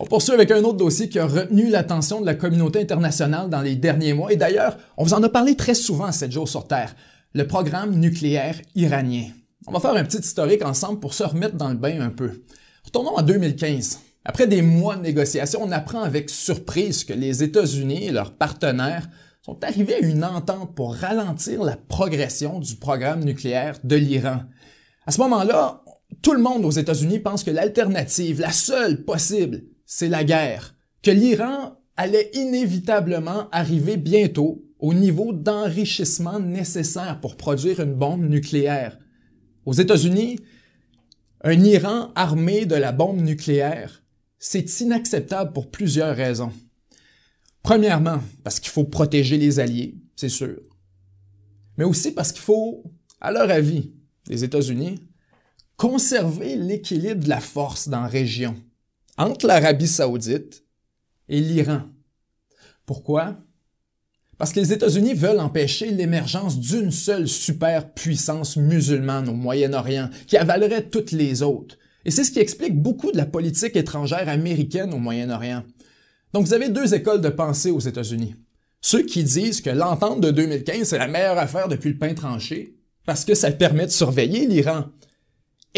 On poursuit avec un autre dossier qui a retenu l'attention de la communauté internationale dans les derniers mois. Et d'ailleurs, on vous en a parlé très souvent à 7 jours sur Terre, le programme nucléaire iranien. On va faire un petit historique ensemble pour se remettre dans le bain un peu. Retournons en 2015. Après des mois de négociations, on apprend avec surprise que les États-Unis et leurs partenaires sont arrivés à une entente pour ralentir la progression du programme nucléaire de l'Iran. À ce moment-là, tout le monde aux États-Unis pense que l'alternative, la seule possible, c'est la guerre, que l'Iran allait inévitablement arriver bientôt au niveau d'enrichissement nécessaire pour produire une bombe nucléaire. Aux États-Unis, un Iran armé de la bombe nucléaire, c'est inacceptable pour plusieurs raisons. Premièrement, parce qu'il faut protéger les alliés, c'est sûr. Mais aussi parce qu'il faut, à leur avis, les États-Unis, conserver l'équilibre de la force dans la région entre l'Arabie saoudite et l'Iran. Pourquoi? Parce que les États-Unis veulent empêcher l'émergence d'une seule superpuissance musulmane au Moyen-Orient qui avalerait toutes les autres. Et c'est ce qui explique beaucoup de la politique étrangère américaine au Moyen-Orient. Donc vous avez deux écoles de pensée aux États-Unis. Ceux qui disent que l'entente de 2015, c'est la meilleure affaire depuis le pain tranché, parce que ça permet de surveiller l'Iran.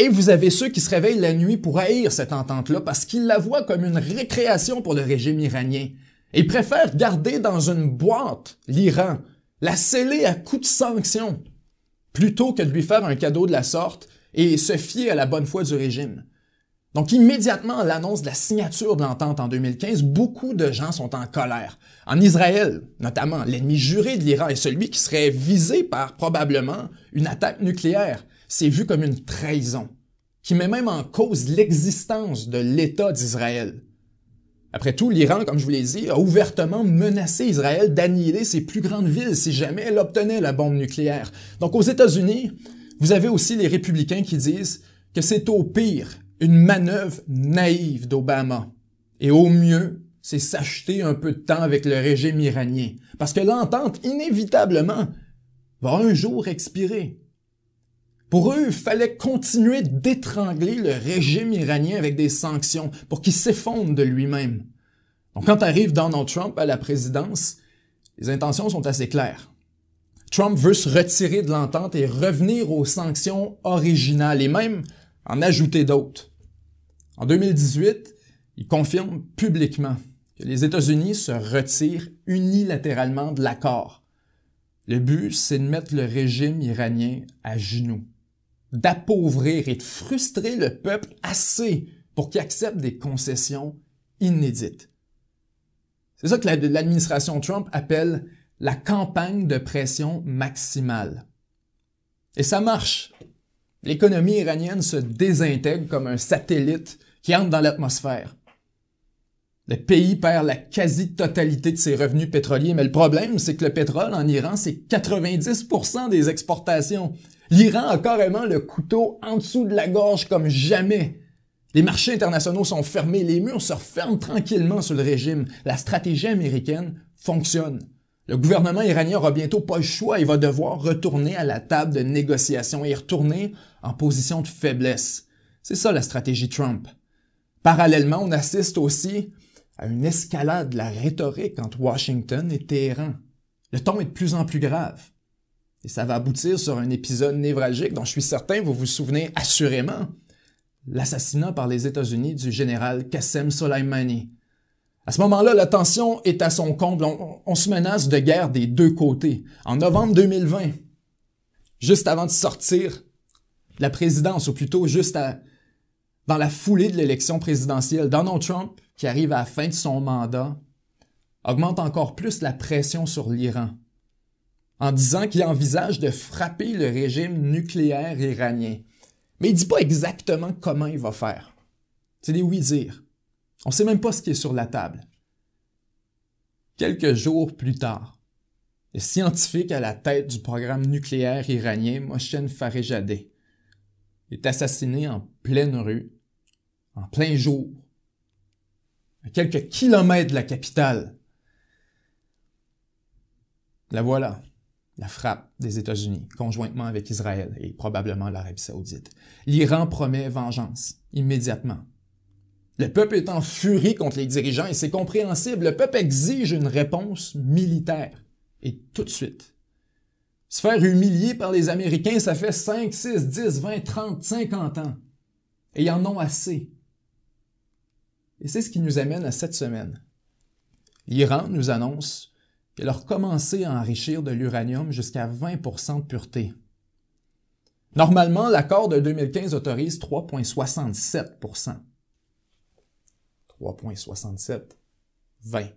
Et vous avez ceux qui se réveillent la nuit pour haïr cette entente-là parce qu'ils la voient comme une récréation pour le régime iranien. Ils préfèrent garder dans une boîte l'Iran, la sceller à coups de sanctions, plutôt que de lui faire un cadeau de la sorte et se fier à la bonne foi du régime. Donc immédiatement à l'annonce de la signature de l'entente en 2015, beaucoup de gens sont en colère. En Israël, notamment, l'ennemi juré de l'Iran est celui qui serait visé par probablement une attaque nucléaire c'est vu comme une trahison, qui met même en cause l'existence de l'État d'Israël. Après tout, l'Iran, comme je vous l'ai dit, a ouvertement menacé Israël d'annihiler ses plus grandes villes si jamais elle obtenait la bombe nucléaire. Donc aux États-Unis, vous avez aussi les républicains qui disent que c'est au pire une manœuvre naïve d'Obama. Et au mieux, c'est s'acheter un peu de temps avec le régime iranien. Parce que l'entente, inévitablement, va un jour expirer. Pour eux, il fallait continuer d'étrangler le régime iranien avec des sanctions pour qu'il s'effondre de lui-même. Donc quand arrive Donald Trump à la présidence, les intentions sont assez claires. Trump veut se retirer de l'entente et revenir aux sanctions originales et même en ajouter d'autres. En 2018, il confirme publiquement que les États-Unis se retirent unilatéralement de l'accord. Le but, c'est de mettre le régime iranien à genoux d'appauvrir et de frustrer le peuple assez pour qu'il accepte des concessions inédites. C'est ça que l'administration Trump appelle la campagne de pression maximale. Et ça marche. L'économie iranienne se désintègre comme un satellite qui entre dans l'atmosphère. Le pays perd la quasi-totalité de ses revenus pétroliers, mais le problème, c'est que le pétrole en Iran, c'est 90% des exportations. L'Iran a carrément le couteau en dessous de la gorge comme jamais. Les marchés internationaux sont fermés, les murs se referment tranquillement sur le régime. La stratégie américaine fonctionne. Le gouvernement iranien aura bientôt pas le choix et va devoir retourner à la table de négociation et retourner en position de faiblesse. C'est ça la stratégie Trump. Parallèlement, on assiste aussi à une escalade de la rhétorique entre Washington et Téhéran. Le ton est de plus en plus grave. Et ça va aboutir sur un épisode névralgique dont je suis certain vous vous souvenez assurément. L'assassinat par les États-Unis du général Qassem Soleimani. À ce moment-là, la tension est à son comble. On, se menace de guerre des deux côtés. En novembre 2020, juste avant de sortir de la présidence, ou plutôt juste dans la foulée de l'élection présidentielle, Donald Trump, qui arrive à la fin de son mandat, augmente encore plus la pression sur l'Iran en disant qu'il envisage de frapper le régime nucléaire iranien. Mais il ne dit pas exactement comment il va faire. C'est des oui-dire. On ne sait même pas ce qui est sur la table. Quelques jours plus tard, le scientifique à la tête du programme nucléaire iranien, Moshen Farejadeh, est assassiné en pleine rue, en plein jour, à quelques kilomètres de la capitale. La voilà la frappe des États-Unis, conjointement avec Israël et probablement l'Arabie saoudite. L'Iran promet vengeance immédiatement. Le peuple est en furie contre les dirigeants et c'est compréhensible. Le peuple exige une réponse militaire et tout de suite. Se faire humilier par les Américains, ça fait 5, 6, 10, 20, 30, 50 ans. Et ils en ont assez. Et c'est ce qui nous amène à cette semaine. L'Iran nous annonce et leur commencer à enrichir de l'uranium jusqu'à 20 de pureté. Normalement, l'accord de 2015 autorise 3,67 3,67 20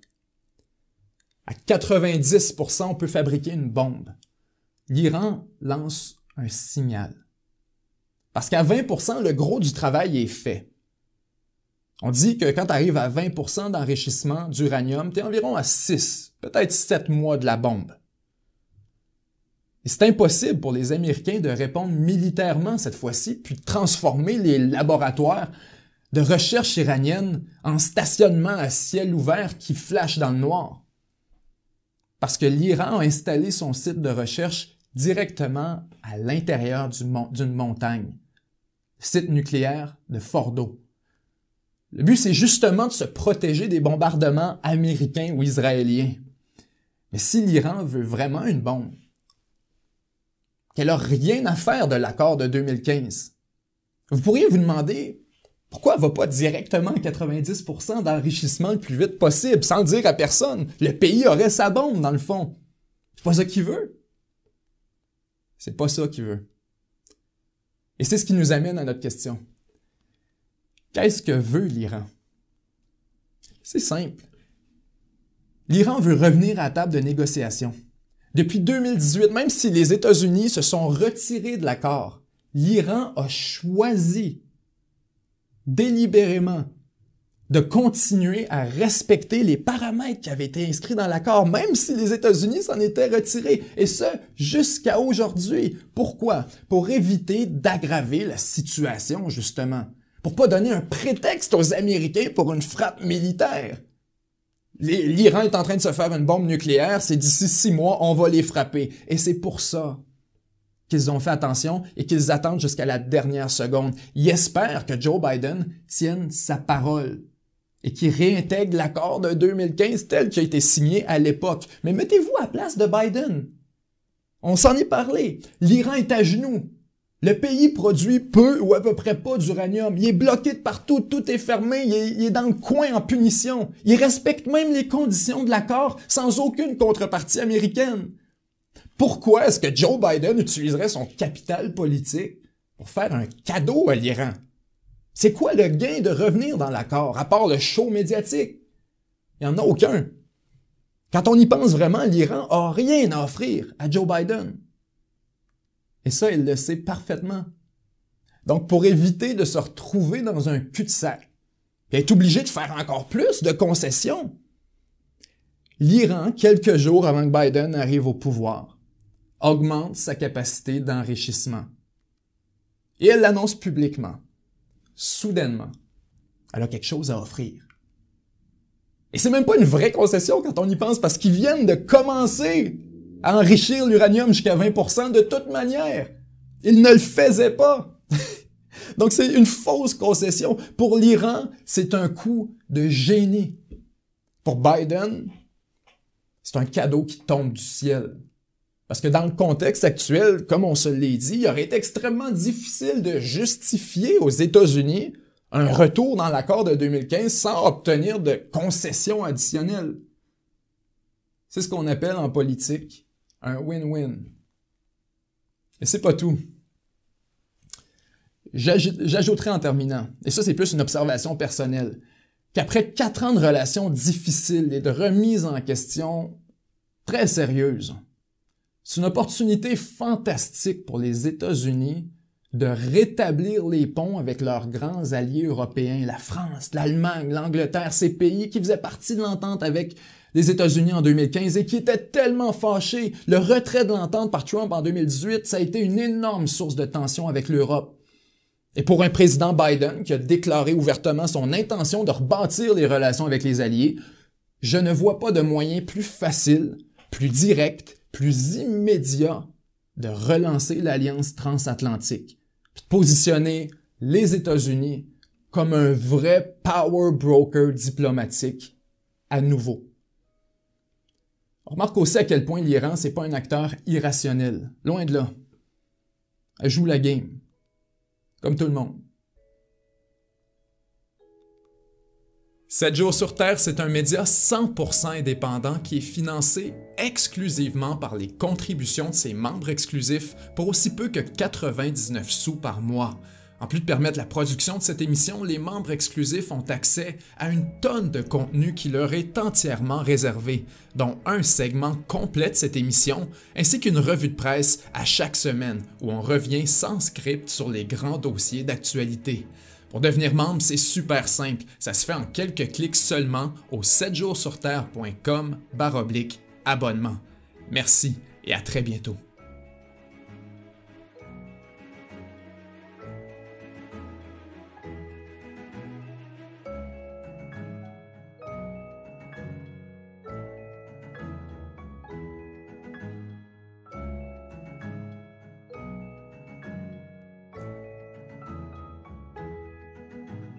À 90 on peut fabriquer une bombe. L'Iran lance un signal. Parce qu'à 20 le gros du travail est fait. On dit que quand tu arrives à 20 d'enrichissement d'uranium, tu es environ à 6, peut-être 7 mois de la bombe. Et c'est impossible pour les Américains de répondre militairement cette fois-ci, puis de transformer les laboratoires de recherche iranienne en stationnement à ciel ouvert qui flash dans le noir. Parce que l'Iran a installé son site de recherche directement à l'intérieur d'une montagne, site nucléaire de Fordo. Le but, c'est justement de se protéger des bombardements américains ou israéliens. Mais si l'Iran veut vraiment une bombe, qu'elle n'a rien à faire de l'accord de 2015, vous pourriez vous demander pourquoi elle va pas directement à 90% d'enrichissement le plus vite possible, sans dire à personne. Le pays aurait sa bombe, dans le fond. C'est pas ça qu'il veut. C'est pas ça qu'il veut. Et c'est ce qui nous amène à notre question. Qu'est-ce que veut l'Iran? C'est simple. L'Iran veut revenir à la table de négociation. Depuis 2018, même si les États-Unis se sont retirés de l'accord, l'Iran a choisi délibérément de continuer à respecter les paramètres qui avaient été inscrits dans l'accord, même si les États-Unis s'en étaient retirés, et ce, jusqu'à aujourd'hui. Pourquoi? Pour éviter d'aggraver la situation, justement pour pas donner un prétexte aux Américains pour une frappe militaire. L'Iran est en train de se faire une bombe nucléaire, c'est d'ici six mois, on va les frapper. Et c'est pour ça qu'ils ont fait attention et qu'ils attendent jusqu'à la dernière seconde. Ils espèrent que Joe Biden tienne sa parole et qu'il réintègre l'accord de 2015 tel qu'il a été signé à l'époque. Mais mettez-vous à la place de Biden. On s'en est parlé. L'Iran est à genoux. Le pays produit peu ou à peu près pas d'uranium. Il est bloqué de partout, tout est fermé, il est, dans le coin en punition. Il respecte même les conditions de l'accord sans aucune contrepartie américaine. Pourquoi est-ce que Joe Biden utiliserait son capital politique pour faire un cadeau à l'Iran? C'est quoi le gain de revenir dans l'accord, à part le show médiatique? Il n'y en a aucun. Quand on y pense vraiment, l'Iran a rien à offrir à Joe Biden. Et ça, il le sait parfaitement. Donc, pour éviter de se retrouver dans un cul-de-sac, il est obligé de faire encore plus de concessions. L'Iran, quelques jours avant que Biden arrive au pouvoir, augmente sa capacité d'enrichissement. Et elle l'annonce publiquement. Soudainement, elle a quelque chose à offrir. Et c'est même pas une vraie concession quand on y pense parce qu'ils viennent de commencer à enrichir l'uranium jusqu'à 20 de toute manière. Il ne le faisait pas. Donc c'est une fausse concession. Pour l'Iran, c'est un coup de génie. Pour Biden, c'est un cadeau qui tombe du ciel. Parce que dans le contexte actuel, comme on se l'est dit, il aurait été extrêmement difficile de justifier aux États-Unis un retour dans l'accord de 2015 sans obtenir de concessions additionnelles. C'est ce qu'on appelle en politique un win-win. Et c'est pas tout. J'ajouterai en terminant, et ça c'est plus une observation personnelle, qu'après quatre ans de relations difficiles et de remises en question très sérieuses, c'est une opportunité fantastique pour les États-Unis de rétablir les ponts avec leurs grands alliés européens, la France, l'Allemagne, l'Angleterre, ces pays qui faisaient partie de l'entente avec les États-Unis en 2015 et qui étaient tellement fâchés. Le retrait de l'entente par Trump en 2018, ça a été une énorme source de tension avec l'Europe. Et pour un président Biden qui a déclaré ouvertement son intention de rebâtir les relations avec les alliés, je ne vois pas de moyen plus facile, plus direct, plus immédiat de relancer l'alliance transatlantique de positionner les États-Unis comme un vrai power broker diplomatique à nouveau. On remarque aussi à quel point l'Iran, c'est pas un acteur irrationnel. Loin de là. Elle joue la game. Comme tout le monde. 7 jours sur Terre, c'est un média 100% indépendant qui est financé exclusivement par les contributions de ses membres exclusifs pour aussi peu que 99 sous par mois. En plus de permettre la production de cette émission, les membres exclusifs ont accès à une tonne de contenu qui leur est entièrement réservé, dont un segment complet de cette émission, ainsi qu'une revue de presse à chaque semaine où on revient sans script sur les grands dossiers d'actualité. Pour devenir membre, c'est super simple. Ça se fait en quelques clics seulement au 7jourssurterre.com baroblique abonnement. Merci et à très bientôt.